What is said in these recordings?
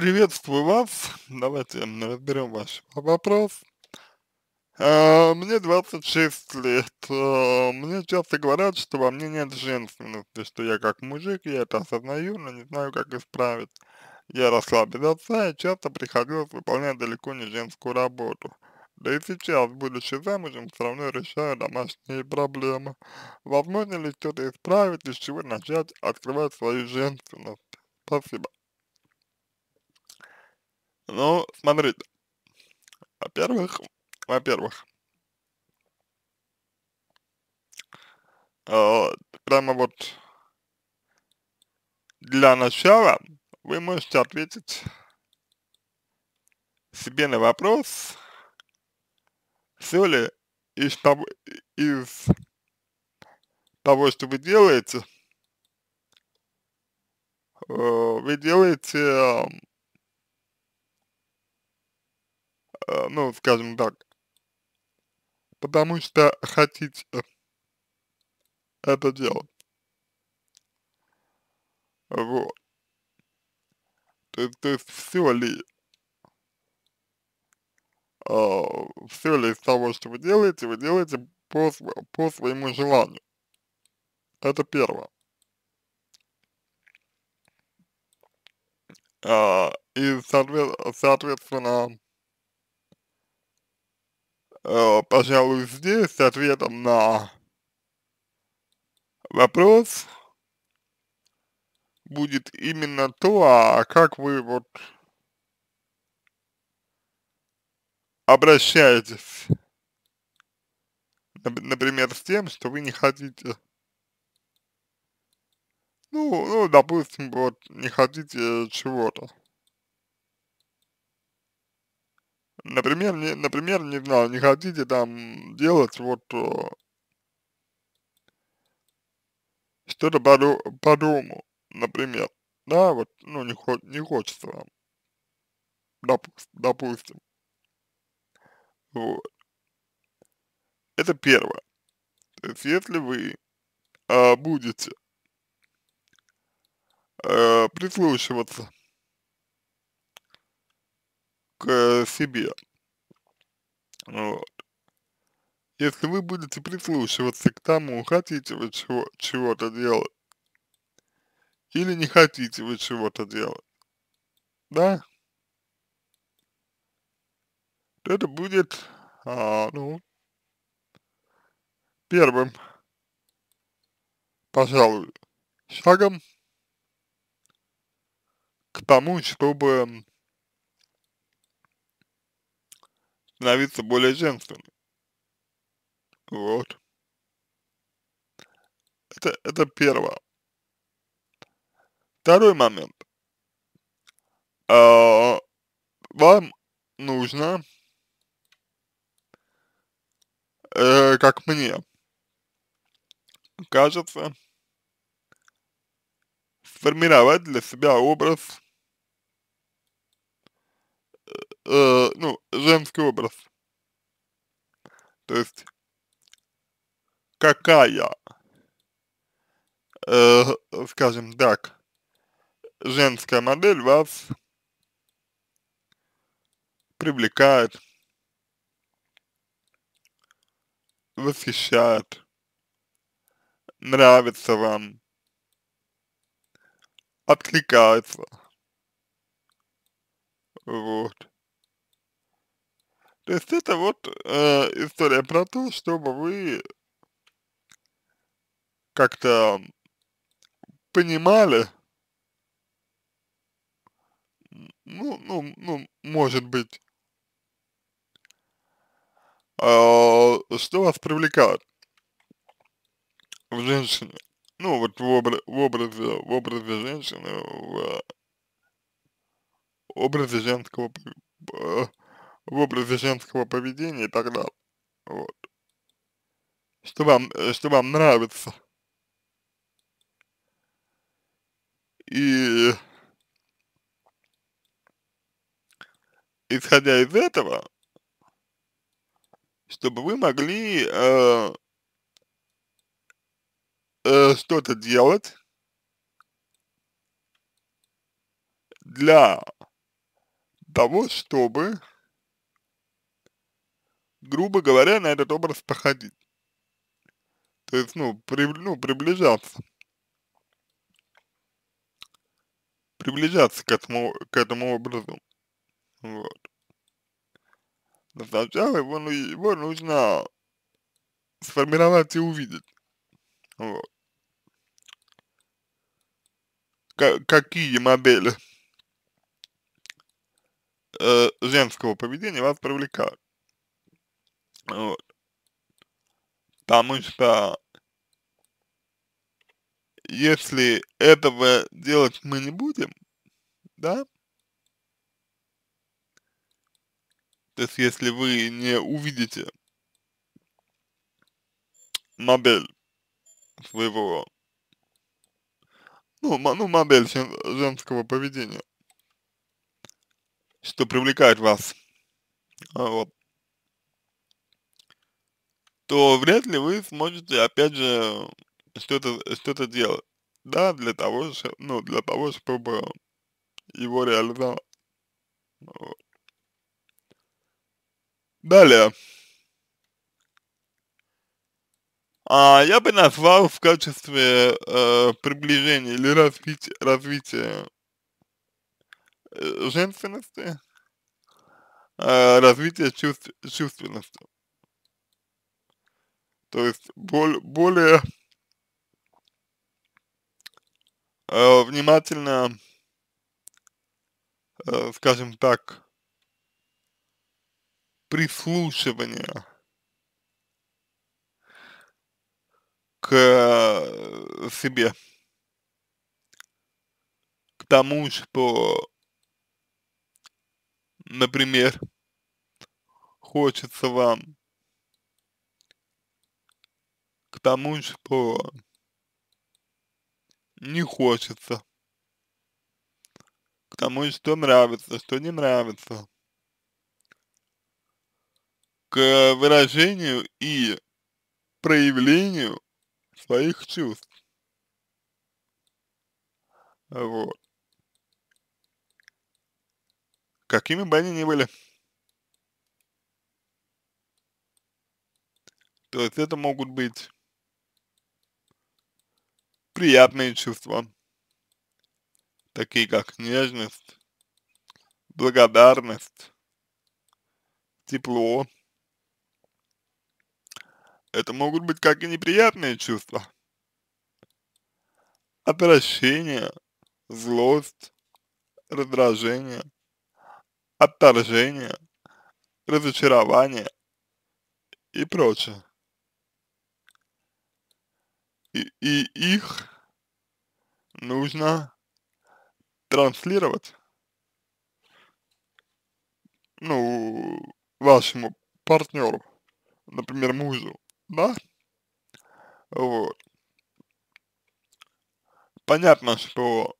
Приветствую вас. Давайте разберем ваш вопрос. А, мне 26 лет. А, мне часто говорят, что во мне нет женственности, что я как мужик, я это осознаю, но не знаю, как исправить. Я росла без отца и часто приходилось выполнять далеко не женскую работу. Да и сейчас, будучи замужем, все равно решаю домашние проблемы. Возможно ли что-то исправить, из чего начать открывать свою женственность? Спасибо. Ну, смотрите. Во-первых, во-первых, э, прямо вот для начала вы можете ответить себе на вопрос, все ли из того, из того что вы делаете, э, вы делаете Э, ну, скажем так, потому что хотите э, это делать. Вот. То то есть все ли, э, все ли из того, что вы делаете, вы делаете по, по своему желанию. Это первое. Э, и, соответ, соответственно, Э, пожалуй, здесь с ответом на вопрос будет именно то, а как вы вот обращаетесь, например, с тем, что вы не хотите ну, ну, допустим, вот не хотите чего-то. Например, не, например, не знаю, не хотите там делать вот э, что-то по, по дому, например, да, вот, ну, не, хо не хочется вам, Допу допустим. Вот. Это первое. То есть, если вы э, будете э, прислушиваться к э, себе. Ну вот. Если вы будете прислушиваться к тому, хотите вы чего, чего-то делать, или не хотите вы чего-то делать, да, то это будет, а, ну, первым, пожалуй, шагом к тому, чтобы становиться более женственной. Вот. Это, это первое. Второй момент. А, вам нужно, э, как мне кажется, сформировать для себя образ э, ну, женский образ. То есть, какая, э, скажем так, женская модель вас привлекает, восхищает, нравится вам, откликается. Вот. То есть это вот э, история про то, чтобы вы как-то понимали, ну, ну, ну, может быть, э, что вас привлекает в женщине, ну, вот в, обра в, образе, в образе женщины, в, в э, образе женского э, в образе женского поведения и так далее. Вот. Что вам, э, что вам нравится. И исходя из этого, чтобы вы могли э, э, что-то делать для того, чтобы грубо говоря, на этот образ походить. То есть, ну, при, ну приближаться. Приближаться к этому, к этому образу. Вот. Но сначала его, ну, его нужно сформировать и увидеть. Вот. какие модели э, женского поведения вас привлекают? Вот. Потому что если этого делать мы не будем, да, то есть если вы не увидите модель своего, ну, ну модель жен женского поведения, что привлекает вас, а, вот, то вряд ли вы сможете, опять же, что-то что делать. Да, для того, что, ну, для того, чтобы его реализовать. Вот. Далее. А я бы назвал в качестве э, приближения или развития, развития э, женственности, э, развития чувств, чувственности. То есть боль, более э, внимательно, э, скажем так, прислушивание к э, себе, к тому, что, например, хочется вам к тому, что не хочется, к тому, что нравится, что не нравится, к выражению и проявлению своих чувств. Вот. Какими бы они ни были. То есть это могут быть приятные чувства, такие как нежность, благодарность, тепло. Это могут быть как и неприятные чувства. Отвращение, злость, раздражение, отторжение, разочарование и прочее и, их нужно транслировать, ну, вашему партнеру, например, мужу, да? Вот. Понятно, что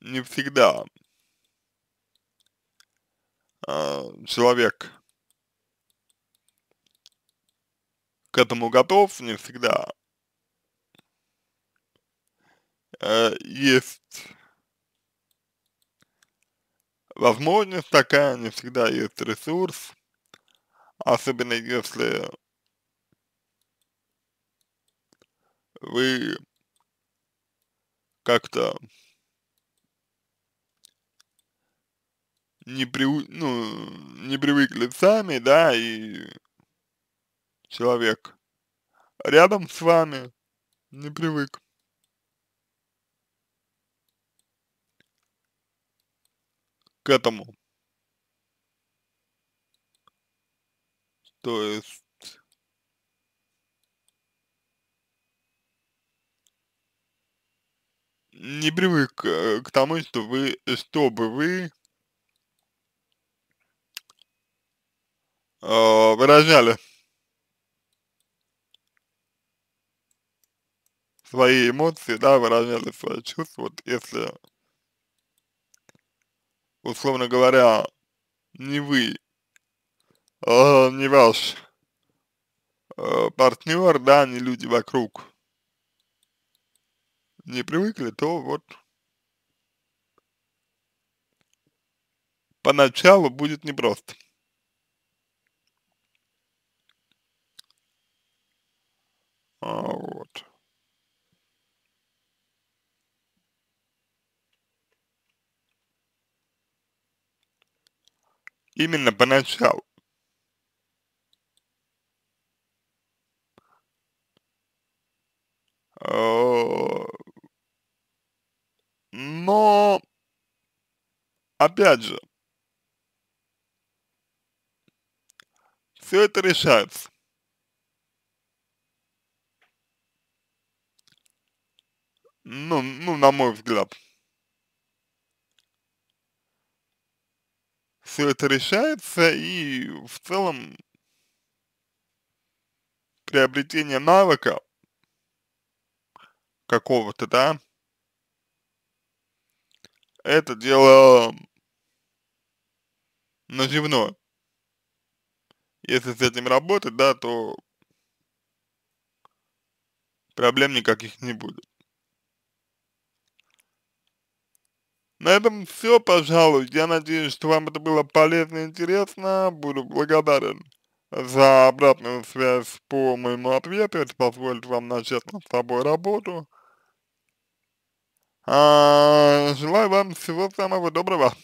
не всегда э, человек к этому готов, не всегда э, есть возможность такая, не всегда есть ресурс, особенно если вы как-то не, при, ну, не привыкли сами, да, и человек рядом с вами не привык. К этому. То есть не привык э, к тому, что вы, чтобы вы э, выражали свои эмоции, да, выражали свои чувства, вот если, условно говоря, не вы, э, не ваш э, партнер, да, не люди вокруг не привыкли, то вот поначалу будет непросто. Именно поначалу. Э, но, опять же, все это решается. Ну, ну, на мой взгляд. все это решается, и в целом приобретение навыка какого-то, да, это дело наживное. Если с этим работать, да, то проблем никаких не будет. На этом все, пожалуй. Я надеюсь, что вам это было полезно и интересно. Буду благодарен за обратную связь по моему ответу. Это позволит вам начать над собой работу. А, желаю вам всего самого доброго.